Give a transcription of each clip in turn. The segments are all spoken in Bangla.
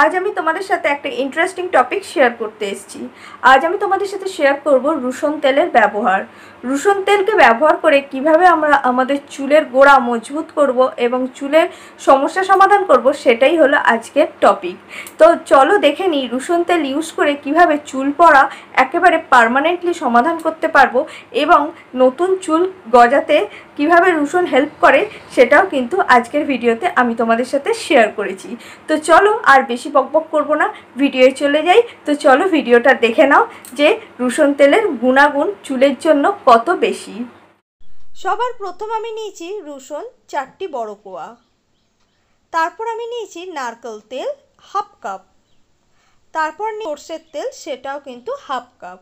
আজ আমি তোমাদের সাথে একটা ইন্টারেস্টিং টপিক শেয়ার করতে এসেছি আজ আমি তোমাদের সাথে শেয়ার করব রুসুন তেলের ব্যবহার রসুন তেলকে ব্যবহার করে কিভাবে আমরা আমাদের চুলের গোড়া মজবুত করব এবং চুলের সমস্যা সমাধান করব সেটাই হলো আজকের টপিক তো চলো দেখে নিই রসুন তেল ইউজ করে কিভাবে চুল পড়া একেবারে পারমানেন্টলি সমাধান করতে পারবো এবং নতুন চুল গজাতে কিভাবে রসুন হেল্প করে সেটাও কিন্তু আজকের ভিডিওতে আমি তোমাদের সাথে শেয়ার করেছি তো চলো আর বেশি বেশি বকবক করব না ভিডিও চলে যাই তো চলো ভিডিওটা দেখে নাও যে রসুন তেলের গুণাগুণ চুলের জন্য কত বেশি সবার প্রথম আমি নিয়েছি রসুন চারটি বড় কোয়া তারপর আমি নিয়েছি নারকেল তেল হাফ কাপ তারপর সর্ষের তেল সেটাও কিন্তু হাফ কাপ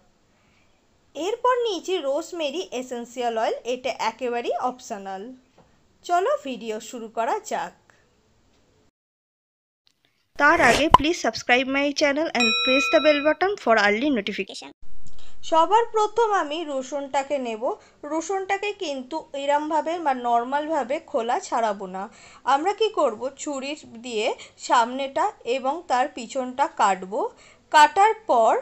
এরপর নিয়েছি রোজমেরি এসেন্সিয়াল অয়েল এটা একেবারেই অপশানাল চলো ভিডিও শুরু করা যাক তার আগে please subscribe my channel and press the bell button for early notification সবার প্রথম আমি রসুনটাকে নেব রসুনটাকে কিন্তু এরমভাবে বা নর্মালভাবে খোলা ছাড়াবো না আমরা কি করব ছুরি দিয়ে সামনেটা এবং তার পিছনটা কাটবো কাটার পর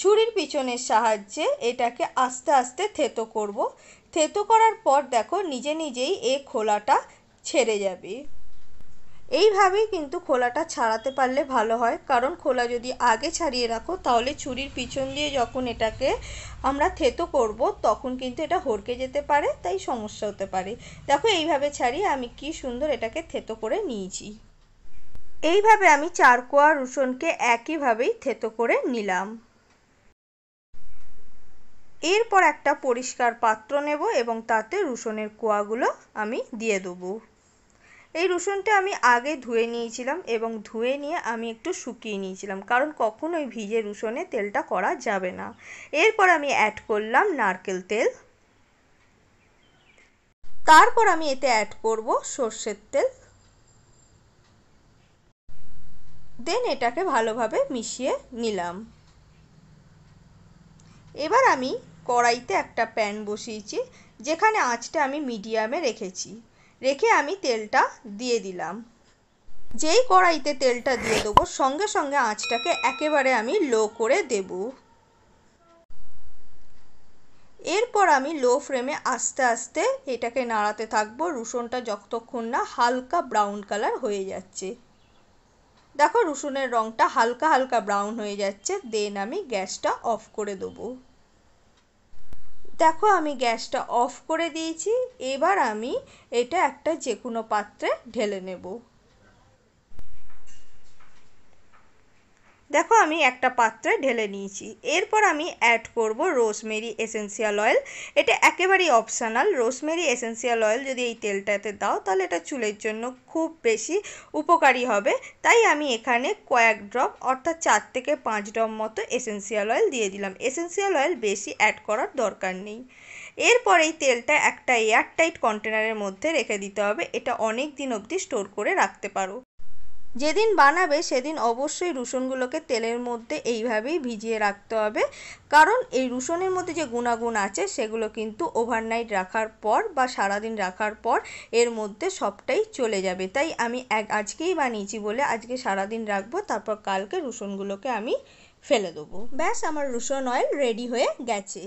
ছুরির পিছনের সাহায্যে এটাকে আস্তে আস্তে থেতো করব থেতো করার পর দেখো নিজে নিজেই এ খোলাটা ছেড়ে যাবে এইভাবেই কিন্তু খোলাটা ছাড়াতে পারলে ভালো হয় কারণ খোলা যদি আগে ছাড়িয়ে রাখো তাহলে ছুরির পিছন দিয়ে যখন এটাকে আমরা থেতো করব তখন কিন্তু এটা হরকে যেতে পারে তাই সমস্যা হতে পারে দেখো এইভাবে ছাড়িয়ে আমি কি সুন্দর এটাকে থেতো করে নিয়েছি এইভাবে আমি চারকোয়া রসুনকে একইভাবেই থেতো করে নিলাম এরপর একটা পরিষ্কার পাত্র নেব এবং তাতে রসুনের কোয়াগুলো আমি দিয়ে দেবো এই রসুনটা আমি আগে ধুয়ে নিয়েছিলাম এবং ধুয়ে নিয়ে আমি একটু শুকিয়ে নিয়েছিলাম কারণ কখনোই ভিজে রসুনে তেলটা করা যাবে না এরপর আমি অ্যাড করলাম নারকেল তেল তারপর আমি এতে অ্যাড করব সর্ষের তেল দেন এটাকে ভালোভাবে মিশিয়ে নিলাম এবার আমি কড়াইতে একটা প্যান বসিয়েছি যেখানে আঁচটা আমি মিডিয়ামে রেখেছি রেখে আমি তেলটা দিয়ে দিলাম যেই কড়াইতে তেলটা দিয়ে দেবো সঙ্গে সঙ্গে আঁচটাকে একেবারে আমি লো করে দেব এরপর আমি লো ফ্লেমে আস্তে আস্তে এটাকে নাড়াতে থাকবো রসুনটা যতক্ষণ না হালকা ব্রাউন কালার হয়ে যাচ্ছে দেখো রসুনের রঙটা হালকা হালকা ব্রাউন হয়ে যাচ্ছে দেন আমি গ্যাসটা অফ করে দেবো দেখো আমি গ্যাসটা অফ করে দিয়েছি এবার আমি এটা একটা যে কোনো পাত্রে ঢেলে নেব দেখো আমি একটা পাত্রে ঢেলে নিয়েছি এরপর আমি অ্যাড করব রোজমেরি এসেন্সিয়াল অয়েল এটা একেবারেই অপশানাল রোজমেরি এসেন্সিয়াল অয়েল যদি এই তেলটাতে দাও তাহলে এটা চুলের জন্য খুব বেশি উপকারী হবে তাই আমি এখানে কয়েক ড্রপ অর্থাৎ চার থেকে পাঁচ ড্রপ মতো এসেন্সিয়াল অয়েল দিয়ে দিলাম এসেন্সিয়াল অয়েল বেশি অ্যাড করার দরকার নেই এরপর এই তেলটা একটা এয়ারটাইট কন্টেনারের মধ্যে রেখে দিতে হবে এটা অনেক দিন অবধি স্টোর করে রাখতে পারো যেদিন বানাবে সেদিন অবশ্যই রসুনগুলোকে তেলের মধ্যে এইভাবেই ভিজিয়ে রাখতে হবে কারণ এই রসুনের মধ্যে যে গুণাগুণ আছে সেগুলো কিন্তু ওভারনাইট রাখার পর বা সারাদিন রাখার পর এর মধ্যে সবটাই চলে যাবে তাই আমি এক আজকেই বানিয়েছি বলে আজকে সারাদিন রাখবো তারপর কালকে রসুনগুলোকে আমি ফেলে দেবো ব্যাস আমার রসুন অয়েল রেডি হয়ে গেছে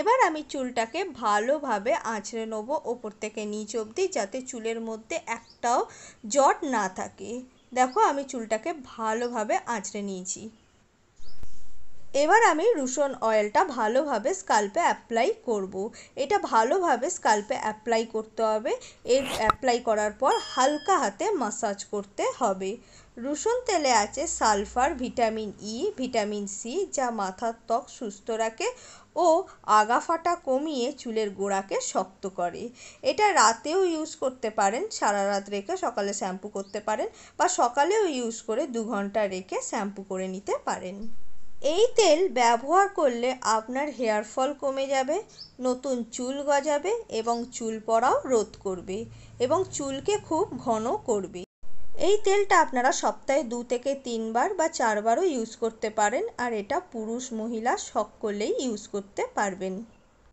এবার আমি চুলটাকে ভালোভাবে আঁচড়ে নেবো ওপর থেকে নিচ অবধি যাতে চুলের মধ্যে একটাও জট না থাকে দেখো আমি চুলটাকে ভালোভাবে আঁচড়ে নিয়েছি এবার আমি রুশন অয়েলটা ভালোভাবে স্কাল্পে অ্যাপ্লাই করব। এটা ভালোভাবে স্কাল্পে অ্যাপ্লাই করতে হবে এর অ্যাপ্লাই করার পর হালকা হাতে মাসাজ করতে হবে রসুন তেলে আছে sulphur vitamin E e, vitamin C যা মাথার ত্বক সুস্থ রাখে ও আগাফাটা কমিয়ে চুলের গোড়াকে শক্ত করে এটা রাতেও ইউজ করতে পারেন সারা রাত রেখে সকালে শ্যাম্পু করতে পারেন বা সকালেও ইউজ করে দু ঘন্টা রেখে শ্যাম্পু করে নিতে পারেন এই তেল ব্যবহার করলে আপনার হেয়ার ফল কমে যাবে নতুন চুল গজাবে এবং চুল পড়াও রোধ করবে এবং চুলকে খুব ঘন করবে এই তেলটা আপনারা সপ্তাহে দু থেকে তিনবার বা চারবারও ইউজ করতে পারেন আর এটা পুরুষ মহিলা সকলেই ইউজ করতে পারবেন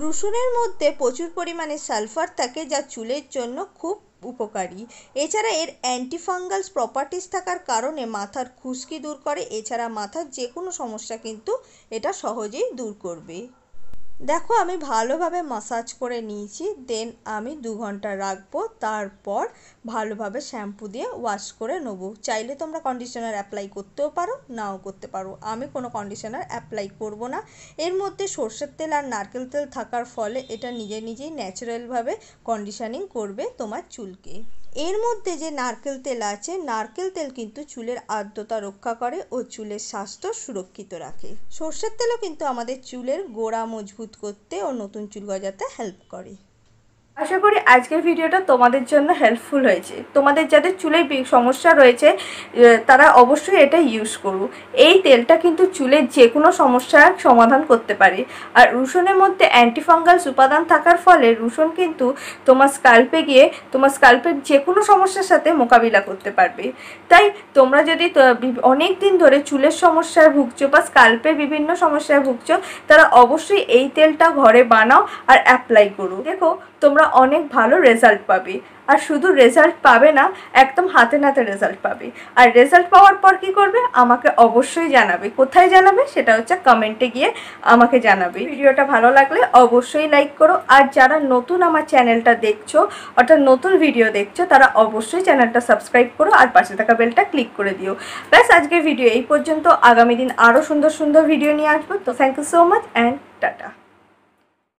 রসুনের মধ্যে প্রচুর পরিমাণে সালফার থাকে যা চুলের জন্য খুব উপকারী এছাড়া এর অ্যান্টিফাঙ্গালস প্রপার্টিস থাকার কারণে মাথার খুশকি দূর করে এছাড়া মাথার যে কোনো সমস্যা কিন্তু এটা সহজেই দূর করবে দেখো আমি ভালোভাবে মাসাজ করে নিয়েছি দেন আমি দু ঘন্টা রাখবো তারপর ভালোভাবে শ্যাম্পু দিয়ে ওয়াশ করে নেবো চাইলে তোমরা কন্ডিশনার অ্যাপ্লাই করতেও পারো নাও করতে পারো আমি কোনো কন্ডিশনার অ্যাপ্লাই করব না এর মধ্যে সর্ষের তেল আর নারকেল তেল থাকার ফলে এটা নিজে নিজেই ন্যাচারালভাবে কন্ডিশনিং করবে তোমার চুলকে এর মধ্যে যে নারকেল তেল আছে নারকেল তেল কিন্তু চুলের আর্দ্রতা রক্ষা করে ও চুলের স্বাস্থ্য সুরক্ষিত রাখে সর্ষের তেলও কিন্তু আমাদের চুলের গোড়া মজবুত করতে ও নতুন চুল গজাতে হেল্প করে আশা করি আজকের ভিডিওটা তোমাদের জন্য হেল্পফুল হয়েছে তোমাদের যাদের চুলে সমস্যা রয়েছে তারা অবশ্যই এটা ইউজ করুক এই তেলটা কিন্তু চুলের যে কোনো সমস্যার সমাধান করতে পারে আর রসুনের মধ্যে অ্যান্টিফাঙ্গালস উপাদান থাকার ফলে রসুন কিন্তু তোমার স্কাল্পে গিয়ে তোমার স্কাল্পের যে কোনো সমস্যার সাথে মোকাবিলা করতে পারবে তাই তোমরা যদি অনেক দিন ধরে চুলের সমস্যায় ভুগছো বা স্কাল্পের বিভিন্ন সমস্যায় ভুগছো তারা অবশ্যই এই তেলটা ঘরে বানাও আর অ্যাপ্লাই করো দেখো তোমরা অনেক ভালো রেজাল্ট পাবে আর শুধু রেজাল্ট পাবে না একদম হাতে নাতে রেজাল্ট পাবে আর রেজাল্ট পাওয়ার পর কি করবে আমাকে অবশ্যই জানাবে কোথায় জানাবে সেটা হচ্ছে কমেন্টে গিয়ে আমাকে জানাবে ভিডিওটা ভালো লাগলে অবশ্যই লাইক করো আর যারা নতুন আমার চ্যানেলটা দেখছো অর্থাৎ নতুন ভিডিও দেখছো তারা অবশ্যই চ্যানেলটা সাবস্ক্রাইব করো আর পাশে থাকা বেলটা ক্লিক করে দিও ব্যাস আজকের ভিডিও এই পর্যন্ত আগামী দিন আরও সুন্দর সুন্দর ভিডিও নিয়ে আসবো তো thank you so much and tata